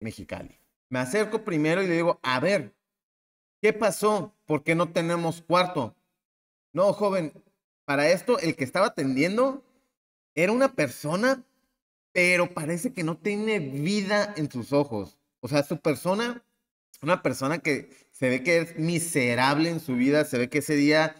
Mexicali. Me acerco primero y le digo, a ver, ¿qué pasó? ¿Por qué no tenemos cuarto? No, joven, para esto el que estaba atendiendo era una persona, pero parece que no tiene vida en sus ojos. O sea, su persona, una persona que se ve que es miserable en su vida, se ve que ese día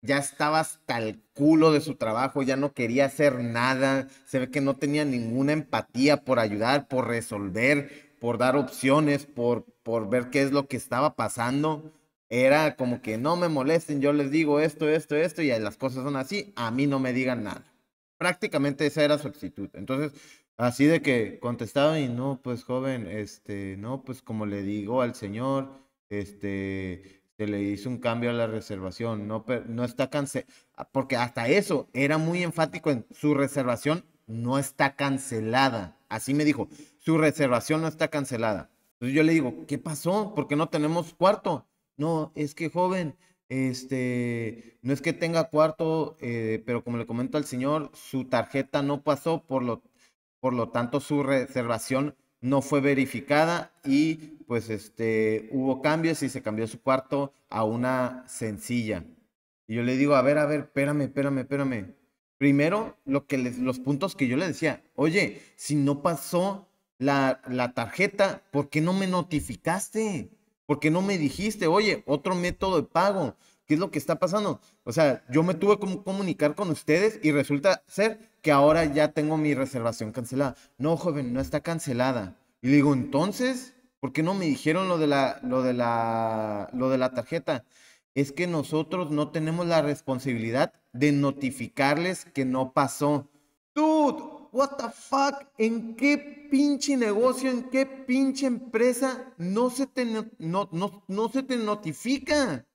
ya estaba hasta el culo de su trabajo, ya no quería hacer nada, se ve que no tenía ninguna empatía por ayudar, por resolver, por dar opciones, por, por ver qué es lo que estaba pasando. Era como que no me molesten, yo les digo esto, esto, esto, y las cosas son así, a mí no me digan nada. Prácticamente esa era su actitud. Entonces, así de que contestaba y no, pues joven, este, no, pues como le digo al señor, este, se le hizo un cambio a la reservación, no, no está cancelada, ah, porque hasta eso era muy enfático en su reservación no está cancelada. Así me dijo, su reservación no está cancelada. Entonces yo le digo, ¿qué pasó? ¿Por qué no tenemos cuarto? No, es que joven, este, no es que tenga cuarto, eh, pero como le comento al señor, su tarjeta no pasó, por lo, por lo tanto su reservación no fue verificada y pues este, hubo cambios y se cambió su cuarto a una sencilla. Y yo le digo, a ver, a ver, espérame, espérame, espérame. Primero, lo que los puntos que yo le decía, oye, si no pasó la, tarjeta, ¿por qué no me notificaste? ¿Por qué no me dijiste, oye, otro método de pago? ¿Qué es lo que está pasando? O sea, yo me tuve que comunicar con ustedes y resulta ser que ahora ya tengo mi reservación cancelada. No, joven, no está cancelada. Y digo, entonces, ¿por qué no me dijeron lo de la, lo de la, lo de la tarjeta? es que nosotros no tenemos la responsabilidad de notificarles que no pasó. Dude, what the fuck? ¿En qué pinche negocio, en qué pinche empresa no se te, no, se te notifica?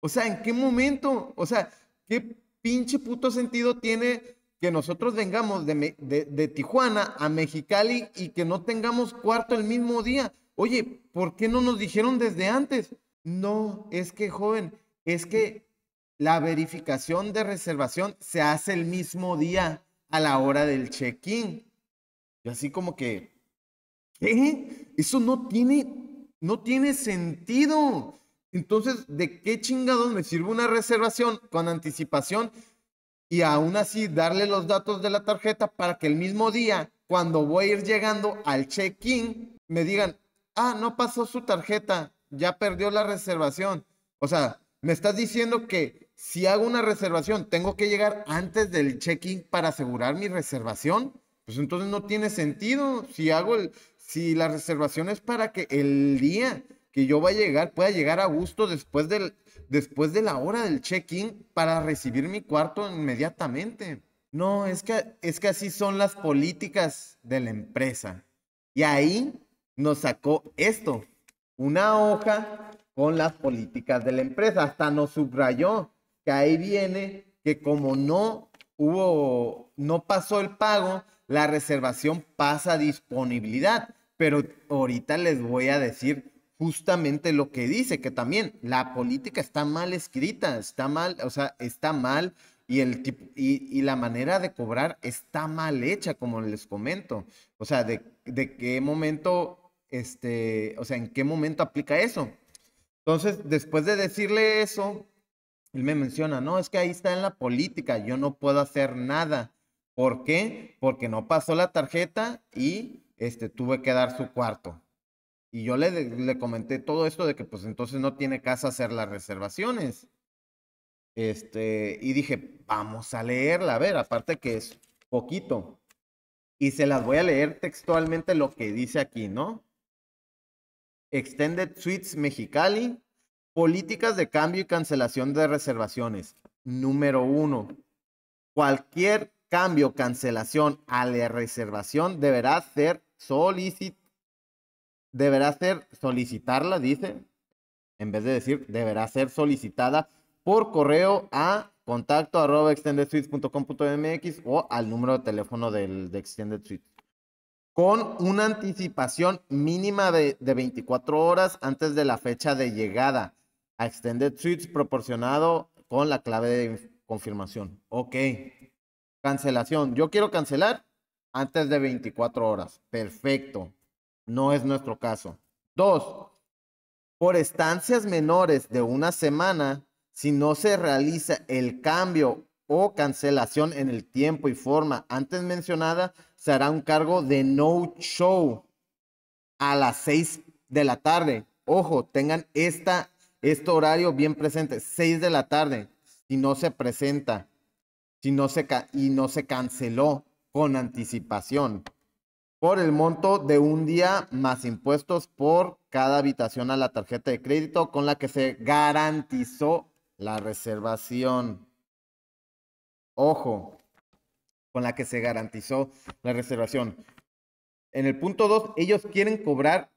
O sea, ¿en qué momento? O sea, ¿qué pinche puto sentido tiene que nosotros vengamos de, de, Tijuana a Mexicali y que no tengamos cuarto el mismo día. Oye, ¿por qué no nos dijeron desde antes? No, es que joven, es que la verificación de reservación se hace el mismo día a la hora del check-in. Y así como que, Eso no tiene, no tiene sentido. Entonces, ¿de qué chingados me sirve una reservación con anticipación y aún así darle los datos de la tarjeta para que el mismo día, cuando voy a ir llegando al check-in, me digan, ah, no pasó su tarjeta, ya perdió la reservación. O sea, me estás diciendo que si hago una reservación, tengo que llegar antes del check-in para asegurar mi reservación. Pues entonces no tiene sentido. Si hago si la reservación es para que el día que yo vaya a llegar pueda llegar a gusto después del, después de la hora del check-in para recibir mi cuarto inmediatamente. No, es que, es que así son las políticas de la empresa. Y ahí nos sacó esto, una hoja con las políticas de la empresa. Hasta nos subrayó que ahí viene que como no hubo, no pasó el pago, la reservación pasa a disponibilidad. Pero ahorita les voy a decir justamente lo que dice, que también la política está mal escrita, está mal, o sea, está mal y, el y, y, la manera de cobrar está mal hecha, como les comento. O sea, de, de qué momento, este, o sea, en qué momento aplica eso. Entonces, después de decirle eso, él me menciona, no, es que ahí está en la política, yo no puedo hacer nada. ¿Por qué? Porque no pasó la tarjeta y este, tuve que dar su cuarto. Y yo le, comenté todo esto de que pues entonces no tiene casa hacer las reservaciones. Este, y dije, vamos a leerla, a ver, aparte que es poquito. Y se las voy a leer textualmente lo que dice aquí, ¿no? Extended Suites Mexicali, Políticas de cambio y cancelación de reservaciones. Número uno, cualquier cambio, cancelación a la reservación deberá ser solicit deberá ser solicitarla, dice, en vez de decir deberá ser solicitada por correo a contacto arroba o al número de teléfono del, de Extended Suite. Con una anticipación mínima de 24 horas antes de la fecha de llegada a Extended Suites proporcionado con la clave de confirmación. Ok. Cancelación. Yo quiero cancelar antes de 24 horas. Perfecto. No es nuestro caso. Dos, por estancias menores de una semana, si no se realiza el cambio o cancelación en el tiempo y forma antes mencionada, se hará un cargo de no show a las 6 de la tarde. Ojo, tengan esta este horario bien presente, 6 de la tarde, si no se presenta, si no y no se canceló con anticipación, por el monto de un día más impuestos por cada habitación a la tarjeta de crédito con la que se garantizó la reservación. Ojo, con la que se garantizó la reservación. En el punto 2, ellos quieren cobrar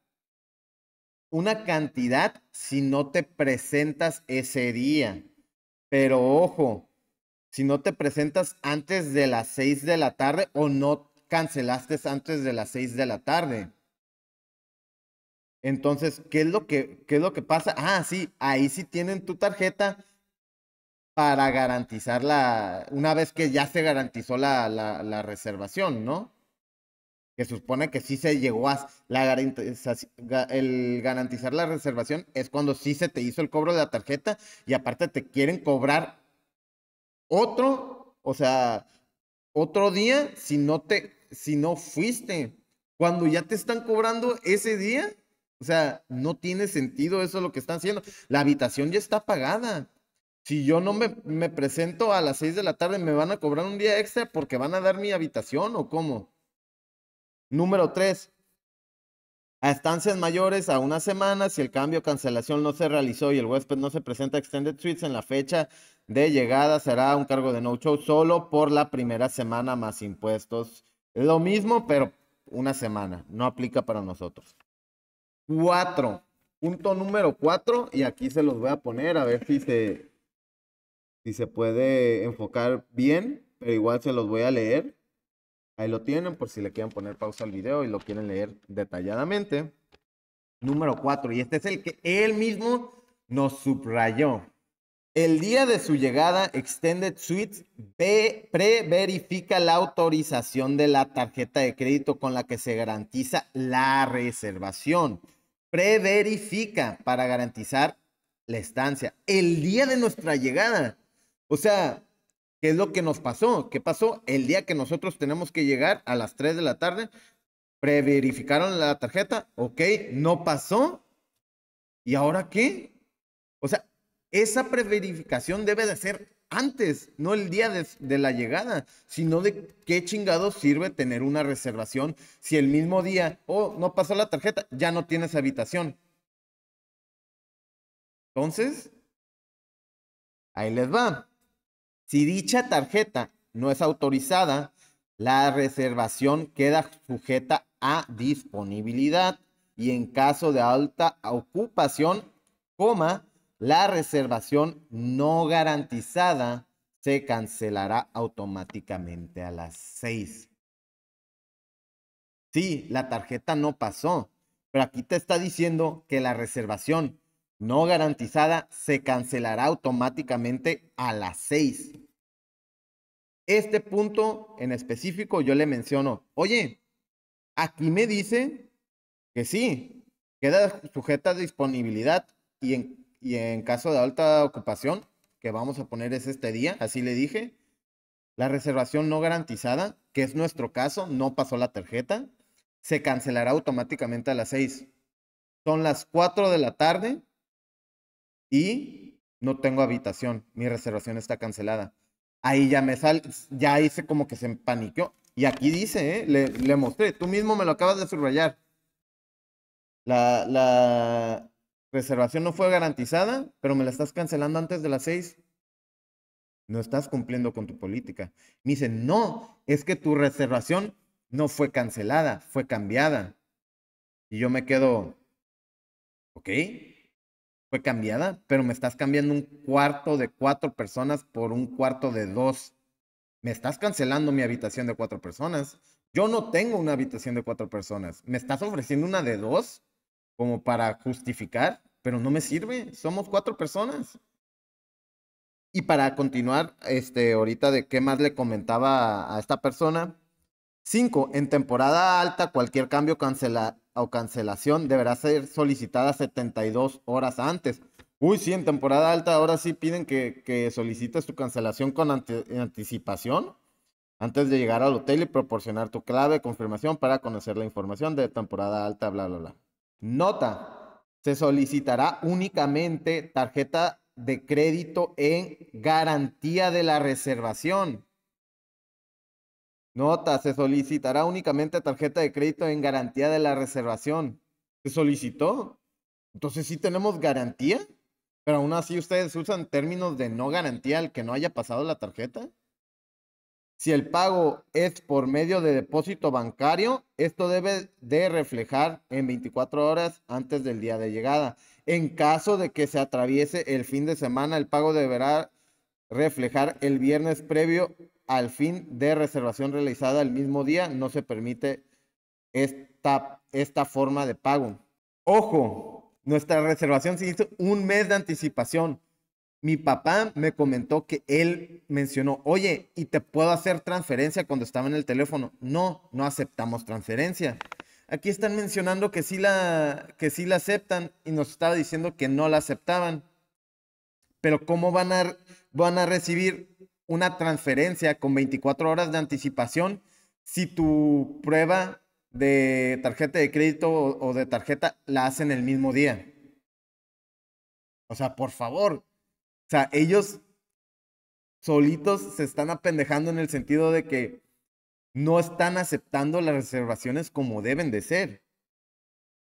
una cantidad si no te presentas ese día. Pero ojo, si no te presentas antes de las 6 de la tarde o no cancelaste antes de las 6 de la tarde. Entonces, ¿qué es lo que, qué es lo que pasa? Ah, sí, ahí sí tienen tu tarjeta para garantizar la, una vez que ya se garantizó la, la, la reservación, ¿no? que supone que sí se llegó a la el garantizar la reservación es cuando sí se te hizo el cobro de la tarjeta y aparte te quieren cobrar otro, o sea, otro día si no te si no fuiste. Cuando ya te están cobrando ese día, o sea, no tiene sentido eso lo que están haciendo. La habitación ya está pagada. Si yo no me, me presento a las 6 de la tarde, ¿me van a cobrar un día extra porque van a dar mi habitación o cómo? Número 3. A estancias mayores a una semana, si el cambio o cancelación no se realizó y el huésped no se presenta Extended Suites en la fecha de llegada, será un cargo de no show solo por la primera semana más impuestos. Lo mismo, pero una semana. No aplica para nosotros. 4. Punto número 4. Y aquí se los voy a poner a ver si se puede enfocar bien, pero igual se los voy a leer. Ahí lo tienen por si le quieren poner pausa al video y lo quieren leer detalladamente. Número 4, y este es el que él mismo nos subrayó. El día de su llegada, Extended Suites preverifica la autorización de la tarjeta de crédito con la que se garantiza la reservación. Preverifica para garantizar la estancia. El día de nuestra llegada. O sea, ¿Qué es lo que nos pasó? ¿Qué pasó? El día que nosotros tenemos que llegar a las 3 de la tarde, preverificaron la tarjeta, ok, no pasó. ¿Y ahora qué? O sea, esa preverificación debe de ser antes, no el día de, la llegada, sino de qué chingado sirve tener una reservación si el mismo día, oh, no pasó la tarjeta, ya no tienes habitación. Entonces, ahí les va. Si dicha tarjeta no es autorizada, la reservación queda sujeta a disponibilidad y en caso de alta ocupación, la reservación no garantizada se cancelará automáticamente a las 6. Sí, la tarjeta no pasó, pero aquí te está diciendo que la reservación no garantizada se cancelará automáticamente a las 6. Este punto en específico yo le menciono, oye, aquí me dice que sí, queda sujeta a disponibilidad y en, en caso de alta ocupación, que vamos a poner es este día, así le dije, la reservación no garantizada, que es nuestro caso, no pasó la tarjeta, se cancelará automáticamente a las 6. Son las 4 de la tarde y no tengo habitación, mi reservación está cancelada. Ahí ya me sal, ya hice como que se empaniqueó. Y aquí dice, ¿eh? le, mostré, tú mismo me lo acabas de subrayar. La, la reservación no fue garantizada, pero me la estás cancelando antes de las seis. No estás cumpliendo con tu política. Me dice, no, es que tu reservación no fue cancelada, fue cambiada. Y yo me quedo, ok, fue cambiada, pero me estás cambiando un cuarto de cuatro personas por un cuarto de dos. Me estás cancelando mi habitación de cuatro personas. Yo no tengo una habitación de cuatro personas. Me estás ofreciendo una de dos como para justificar, pero no me sirve. Somos cuatro personas. Y para continuar, este, ahorita de qué más le comentaba a, esta persona. Cinco, en temporada alta cualquier cambio cancela, o cancelación deberá ser solicitada 72 horas antes. Uy, sí, en temporada alta ahora sí piden que, solicites tu cancelación con anticipación antes de llegar al hotel y proporcionar tu clave, confirmación para conocer la información de temporada alta, bla, bla, bla. Nota, se solicitará únicamente tarjeta de crédito en garantía de la reservación. Nota, se solicitará únicamente tarjeta de crédito en garantía de la reservación. Se solicitó. Entonces sí tenemos garantía, pero aún así ustedes usan términos de no garantía al que no haya pasado la tarjeta. Si el pago es por medio de depósito bancario, esto debe de reflejar en 24 horas antes del día de llegada. En caso de que se atraviese el fin de semana, el pago deberá reflejar el viernes previo al fin de reservación realizada el mismo día, no se permite esta, esta forma de pago. Ojo, nuestra reservación se hizo un mes de anticipación. Mi papá me comentó que él mencionó, oye, ¿y te puedo hacer transferencia cuando estaba en el teléfono? No, no aceptamos transferencia. Aquí están mencionando que sí la, que sí la aceptan y nos estaba diciendo que no la aceptaban. Pero ¿cómo van a, van a recibir una transferencia con 24 horas de anticipación si tu prueba de tarjeta de crédito o, de tarjeta la hacen el mismo día. O sea, por favor. O sea, ellos solitos se están apendejando en el sentido de que no están aceptando las reservaciones como deben de ser.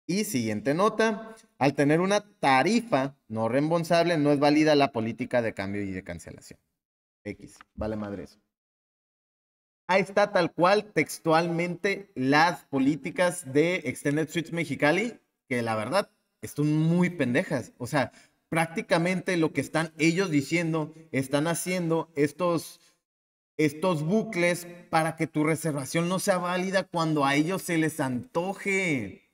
Y siguiente nota, al tener una tarifa no reembolsable no es válida la política de cambio y de cancelación. X, vale madre eso. Ahí está tal cual textualmente las políticas de Extended Suites Mexicali, que la verdad están muy pendejas. O sea, prácticamente lo que están ellos diciendo, están haciendo estos, estos bucles para que tu reservación no sea válida cuando a ellos se les antoje.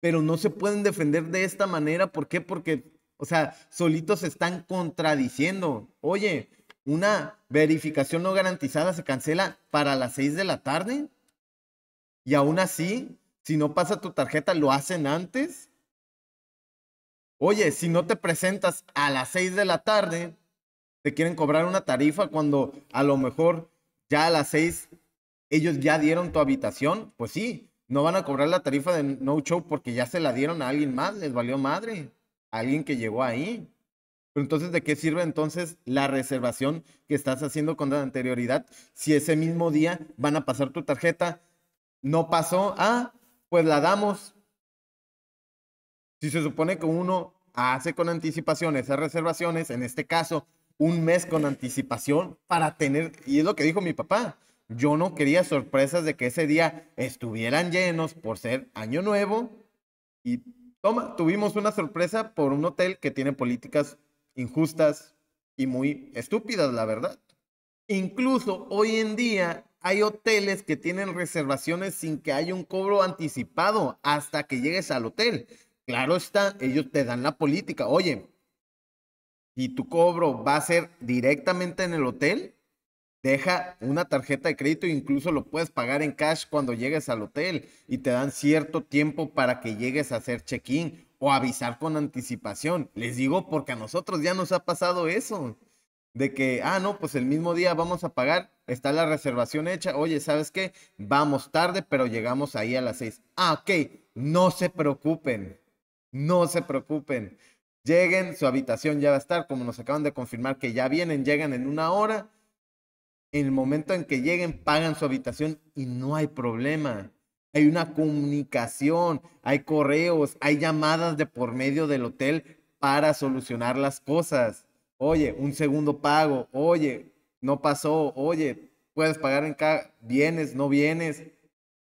Pero no se pueden defender de esta manera. ¿Por qué? Porque, o sea, solitos están contradiciendo. Oye, una verificación no garantizada se cancela para las 6 de la tarde. Y aún así, si no pasa tu tarjeta, lo hacen antes. Oye, si no te presentas a las 6 de la tarde, te quieren cobrar una tarifa cuando a lo mejor ya a las 6 ellos ya dieron tu habitación. Pues sí, no van a cobrar la tarifa de no show porque ya se la dieron a alguien más, les valió madre, alguien que llegó ahí. Pero entonces, ¿de qué sirve entonces la reservación que estás haciendo con anterioridad si ese mismo día van a pasar tu tarjeta? No pasó, ah, pues la damos. Si se supone que uno hace con anticipación esas reservaciones, en este caso, un mes con anticipación para tener, y es lo que dijo mi papá, yo no quería sorpresas de que ese día estuvieran llenos por ser año nuevo y toma, tuvimos una sorpresa por un hotel que tiene políticas injustas y muy estúpidas, la verdad. Incluso hoy en día hay hoteles que tienen reservaciones sin que haya un cobro anticipado hasta que llegues al hotel. Claro está, ellos te dan la política. Oye, y tu cobro va a ser directamente en el hotel, deja una tarjeta de crédito, incluso lo puedes pagar en cash cuando llegues al hotel y te dan cierto tiempo para que llegues a hacer check-in o avisar con anticipación. Les digo porque a nosotros ya nos ha pasado eso. De que, ah, no, pues el mismo día vamos a pagar, está la reservación hecha. Oye, ¿sabes qué? Vamos tarde, pero llegamos ahí a las seis. Ah, ok, no se preocupen. No se preocupen. Lleguen, su habitación ya va a estar, como nos acaban de confirmar que ya vienen, llegan en una hora. En el momento en que lleguen, pagan su habitación y no hay problema hay una comunicación, hay correos, hay llamadas de por medio del hotel para solucionar las cosas. Oye, un segundo pago, oye, no pasó, oye, puedes pagar en cada, vienes, no vienes,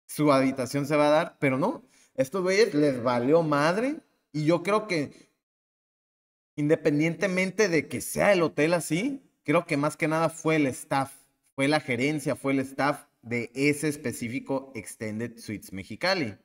su habitación se va a dar, pero no, esto güeyes les valió madre y yo creo que independientemente de que sea el hotel así, creo que más que nada fue el staff, fue la gerencia, fue el staff de ese específico Extended Suites Mexicali.